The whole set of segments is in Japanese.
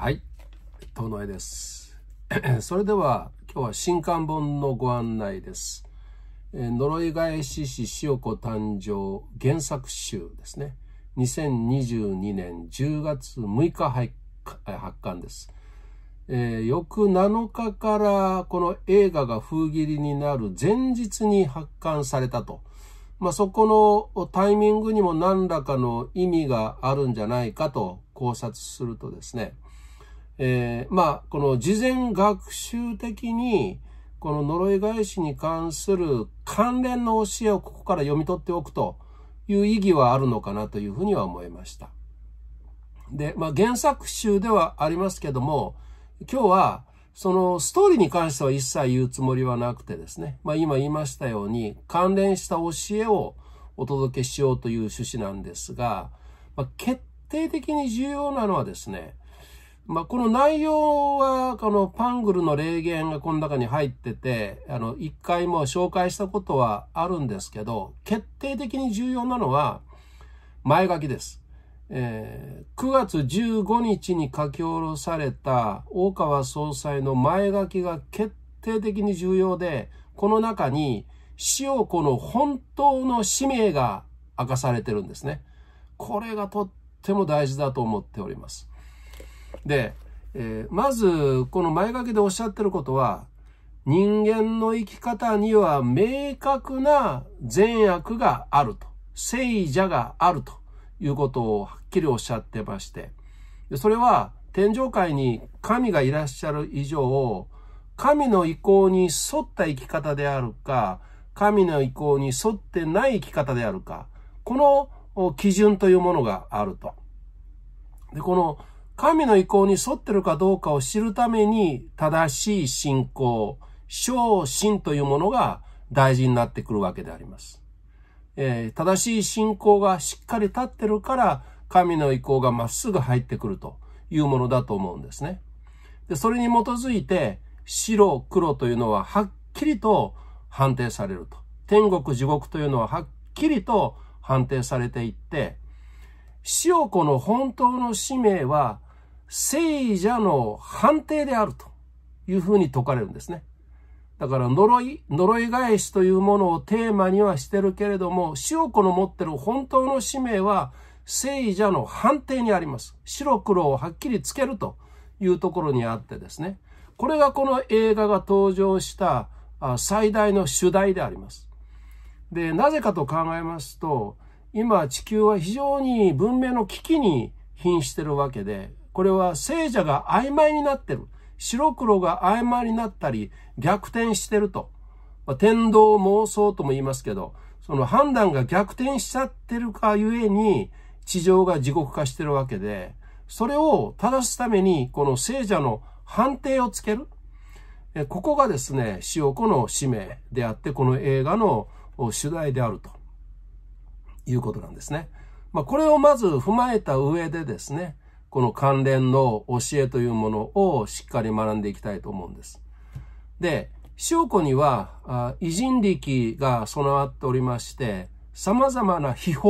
はい、遠野絵です。それでは今日は新刊本のご案内です。えー、呪い返し師塩子誕生原作集ですね。2022年10月6日発刊です。えー、翌7日からこの映画が封切りになる前日に発刊されたと。まあ、そこのタイミングにも何らかの意味があるんじゃないかと考察するとですね、えー、まあ、この事前学習的に、この呪い返しに関する関連の教えをここから読み取っておくという意義はあるのかなというふうには思いました。で、まあ、原作集ではありますけども、今日はそのストーリーに関しては一切言うつもりはなくてですね、まあ、今言いましたように関連した教えをお届けしようという趣旨なんですが、まあ、決定的に重要なのはですね、まあ、この内容は、このパングルの霊言がこの中に入ってて、あの、一回も紹介したことはあるんですけど、決定的に重要なのは、前書きです。えー、9月15日に書き下ろされた大川総裁の前書きが決定的に重要で、この中に、塩子の本当の使命が明かされてるんですね。これがとっても大事だと思っております。で、えー、まず、この前掛けでおっしゃってることは、人間の生き方には明確な善悪があると、聖者があるということをはっきりおっしゃってまして、それは天上界に神がいらっしゃる以上、神の意向に沿った生き方であるか、神の意向に沿ってない生き方であるか、この基準というものがあると。で、この神の意向に沿ってるかどうかを知るために、正しい信仰、小信というものが大事になってくるわけであります。えー、正しい信仰がしっかり立ってるから、神の意向がまっすぐ入ってくるというものだと思うんですね。で、それに基づいて、白、黒というのははっきりと判定されると。天国、地獄というのははっきりと判定されていって、塩子の本当の使命は聖者の判定であるというふうに説かれるんですね。だから呪い、呪い返しというものをテーマにはしてるけれども、塩子の持ってる本当の使命は、聖者の判定にあります。白黒をはっきりつけるというところにあってですね。これがこの映画が登場した最大の主題であります。で、なぜかと考えますと、今地球は非常に文明の危機に瀕してるわけで、これは聖者が曖昧になってる。白黒が曖昧になったり、逆転してると。まあ、天道妄想とも言いますけど、その判断が逆転しちゃってるかゆえに、地上が地獄化してるわけで、それを正すために、この聖者の判定をつける。ここがですね、塩子の使命であって、この映画の主題であるということなんですね。まあ、これをまず踏まえた上でですね、この関連の教えというものをしっかり学んでいきたいと思うんです。で、証拠には、偉人力が備わっておりまして、様々な秘宝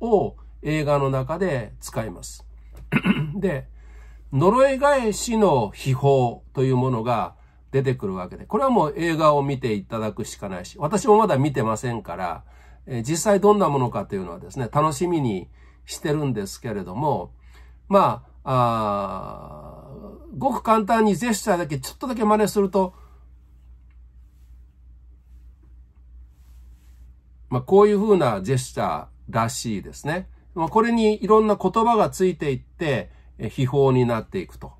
を映画の中で使います。で、呪い返しの秘宝というものが出てくるわけで、これはもう映画を見ていただくしかないし、私もまだ見てませんから、え実際どんなものかというのはですね、楽しみにしてるんですけれども、まあ、あごく簡単にジェスチャーだけちょっとだけ真似すると、まあ、こういうふうなジェスチャーらしいですね。まあ、これにいろんな言葉がついていって、秘宝になっていくと。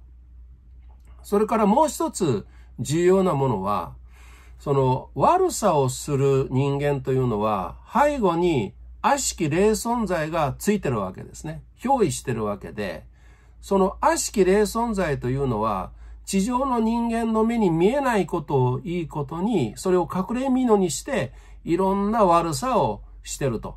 それからもう一つ重要なものは、その悪さをする人間というのは背後に悪しき霊存在がついてるわけですね。憑依してるわけで、その悪しき霊存在というのは、地上の人間の目に見えないことをいいことに、それを隠れ蓑にして、いろんな悪さをしてると。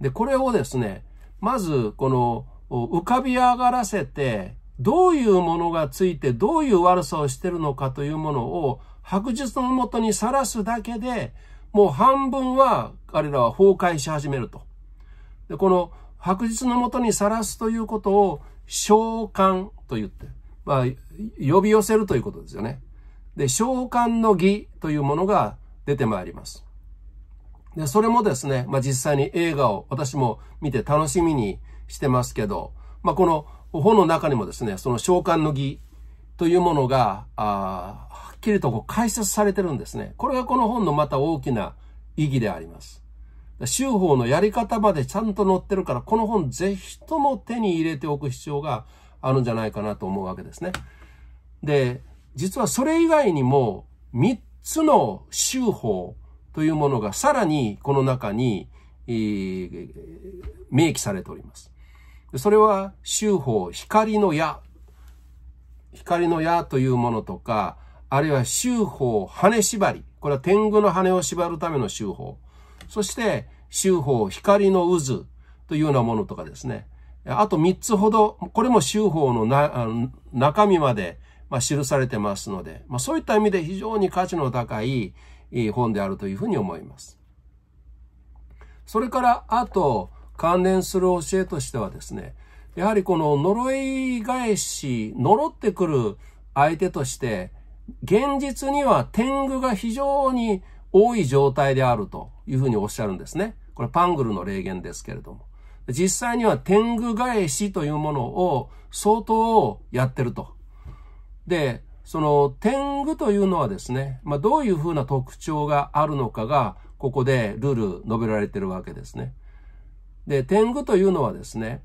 で、これをですね、まず、この、浮かび上がらせて、どういうものがついて、どういう悪さをしてるのかというものを、白日のもとにさらすだけで、もう半分は彼らは崩壊し始めると。で、この白日のもとにさらすということを召喚と言って、まあ、呼び寄せるということですよね。で、召喚の儀というものが出てまいります。で、それもですね、まあ実際に映画を私も見て楽しみにしてますけど、まあこの本の中にもですね、その召喚の儀というものが、あはっきりとこう解説されてるんですね。これがこの本のまた大きな意義であります。修法のやり方までちゃんと載ってるから、この本ぜひとも手に入れておく必要があるんじゃないかなと思うわけですね。で、実はそれ以外にも3つの修法というものがさらにこの中に、えー、明記されております。それは修法光の矢光の矢というものとか、あるいは修法、羽縛り。これは天狗の羽を縛るための修法。そして、修法、光の渦というようなものとかですね。あと3つほど、これも修法のの中身まで、まあ、記されてますので、まあ、そういった意味で非常に価値の高い本であるというふうに思います。それから、あと、関連する教えとしてはですね、やはりこの呪い返し、呪ってくる相手として、現実には天狗が非常に多い状態であるというふうにおっしゃるんですね。これパングルの霊言ですけれども。実際には天狗返しというものを相当やってると。で、その天狗というのはですね、まあ、どういうふうな特徴があるのかが、ここでルール述べられてるわけですね。で、天狗というのはですね、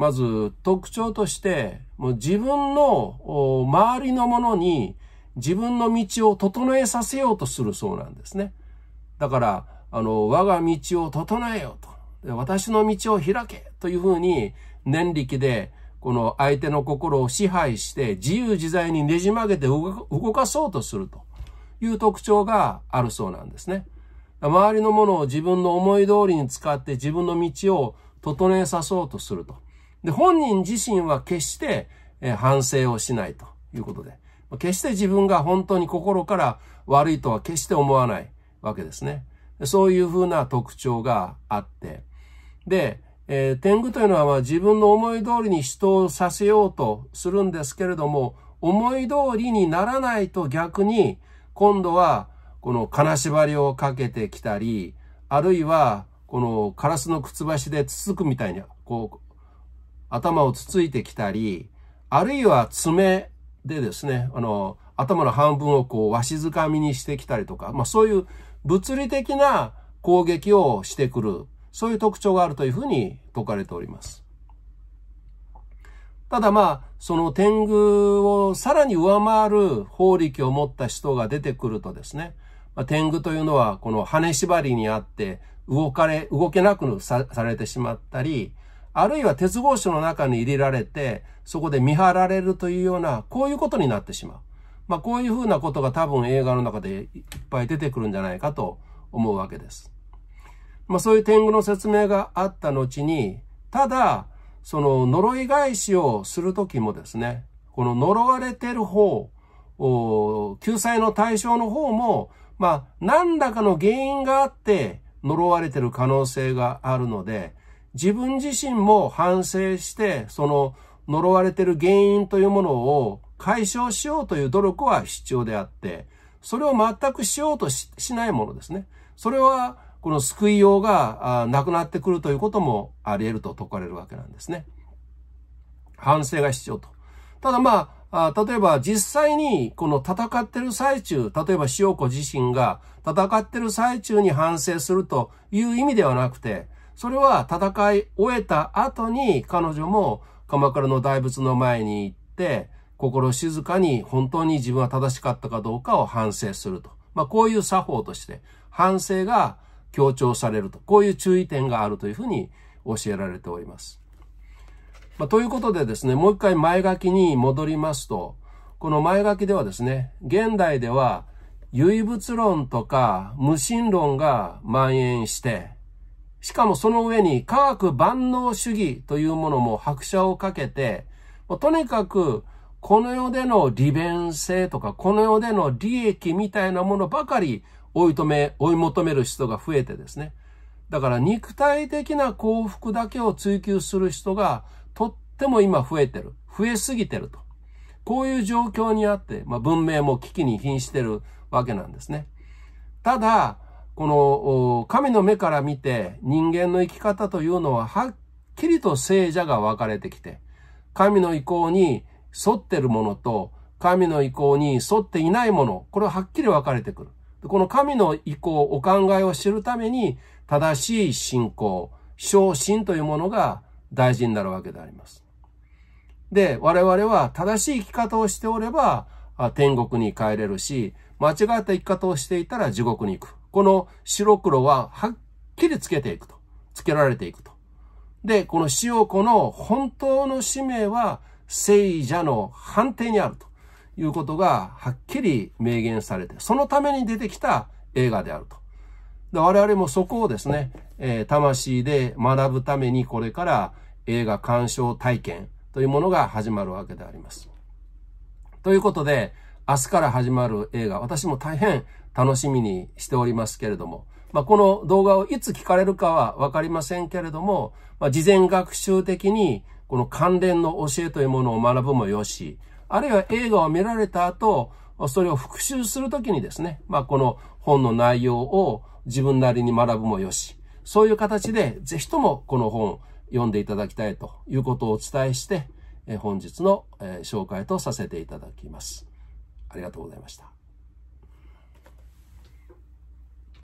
まず特徴として、もう自分の周りのものに自分の道を整えさせようとするそうなんですね。だから、あの、我が道を整えようと。私の道を開けというふうに、念力で、この相手の心を支配して自由自在にねじ曲げて動かそうとするという特徴があるそうなんですね。周りのものを自分の思い通りに使って自分の道を整えさそうとすると。で、本人自身は決して、え反省をしないということで、決して自分が本当に心から悪いとは決して思わないわけですね。そういうふうな特徴があって、で、えー、天狗というのはま自分の思い通りに人をさせようとするんですけれども、思い通りにならないと逆に、今度はこの金縛りをかけてきたり、あるいはこのカラスのくつばしでつつくみたいに、こう、頭をつついてきたり、あるいは爪でですね、あの、頭の半分をこう、わしづかみにしてきたりとか、まあそういう物理的な攻撃をしてくる、そういう特徴があるというふうに説かれております。ただまあ、その天狗をさらに上回る法力を持った人が出てくるとですね、まあ、天狗というのはこの羽縛りにあって動かれ、動けなくされてしまったり、あるいは鉄格子の中に入れられて、そこで見張られるというような、こういうことになってしまう。まあ、こういうふうなことが多分映画の中でいっぱい出てくるんじゃないかと思うわけです。まあ、そういう天狗の説明があった後に、ただ、その呪い返しをするときもですね、この呪われてる方、救済の対象の方も、まあ、何らかの原因があって呪われてる可能性があるので、自分自身も反省して、その呪われてる原因というものを解消しようという努力は必要であって、それを全くしようとしないものですね。それは、この救いようがなくなってくるということもあり得ると説かれるわけなんですね。反省が必要と。ただまあ、あ例えば実際にこの戦ってる最中、例えば塩子自身が戦ってる最中に反省するという意味ではなくて、それは戦い終えた後に彼女も鎌倉の大仏の前に行って、心静かに本当に自分は正しかったかどうかを反省すると。まあこういう作法として反省が強調されると。こういう注意点があるというふうに教えられております。まあ、ということでですね、もう一回前書きに戻りますと、この前書きではですね、現代では唯物論とか無神論が蔓延して、しかもその上に科学万能主義というものも拍車をかけて、とにかくこの世での利便性とか、この世での利益みたいなものばかり追い止め、追い求める人が増えてですね。だから肉体的な幸福だけを追求する人がとっても今増えてる。増えすぎてると。こういう状況にあって、まあ、文明も危機に瀕してるわけなんですね。ただ、この神の目から見て人間の生き方というのははっきりと聖者が分かれてきて、神の意向に沿ってるものと、神の意向に沿っていないもの、これははっきり分かれてくる。この神の意向、お考えを知るために、正しい信仰、昇進というものが大事になるわけであります。で、我々は正しい生き方をしておれば、天国に帰れるし、間違った生き方をしていたら地獄に行く。この白黒ははっきりつけていくと。つけられていくと。で、この塩子の本当の使命は聖者の判定にあるということがはっきり明言されて、そのために出てきた映画であると。で我々もそこをですね、えー、魂で学ぶためにこれから映画鑑賞体験というものが始まるわけであります。ということで、明日から始まる映画、私も大変楽しみにしておりますけれども、まあ、この動画をいつ聞かれるかはわかりませんけれども、まあ、事前学習的にこの関連の教えというものを学ぶもよし、あるいは映画を見られた後、それを復習するときにですね、まあ、この本の内容を自分なりに学ぶもよし、そういう形でぜひともこの本読んでいただきたいということをお伝えして、本日の紹介とさせていただきます。ありがとうございました。